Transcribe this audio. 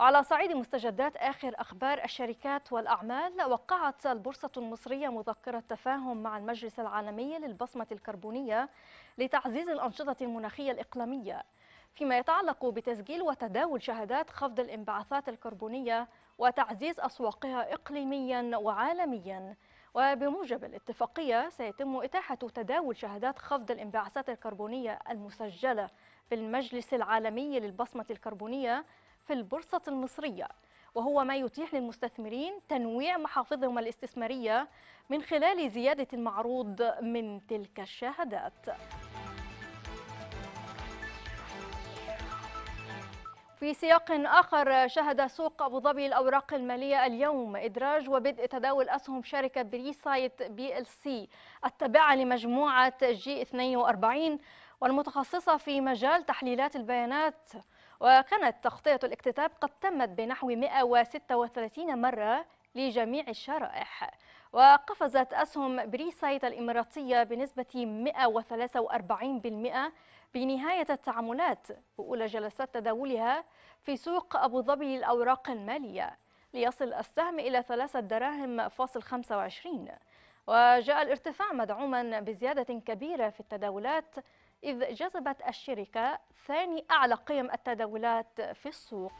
على صعيد مستجدات آخر أخبار الشركات والأعمال وقعت البورصة المصرية مذكرة تفاهم مع المجلس العالمي للبصمة الكربونية لتعزيز الأنشطة المناخية الإقليمية فيما يتعلق بتسجيل وتداول شهادات خفض الانبعاثات الكربونية وتعزيز أسواقها إقليميا وعالميا وبموجب الاتفاقية سيتم إتاحة تداول شهادات خفض الانبعاثات الكربونية المسجلة بالمجلس العالمي للبصمة الكربونية في البورصة المصرية وهو ما يتيح للمستثمرين تنويع محافظهم الاستثمارية من خلال زيادة المعروض من تلك الشهادات في سياق آخر شهد سوق أبو ظبي الأوراق المالية اليوم إدراج وبدء تداول أسهم شركة بريسايت بي ال سي التابعة لمجموعة جي 42 والمتخصصة في مجال تحليلات البيانات وكانت تغطية الاكتتاب قد تمت بنحو 136 مرة لجميع الشرائح وقفزت أسهم بريسايت الإماراتية بنسبة 143% بنهاية التعاملات بأولى جلسات تداولها في سوق أبو ظبي للأوراق المالية ليصل السهم إلى ثلاثة دراهم فاصل 25 وجاء الارتفاع مدعوما بزيادة كبيرة في التداولات إذ جذبت الشركة ثاني أعلى قيم التداولات في السوق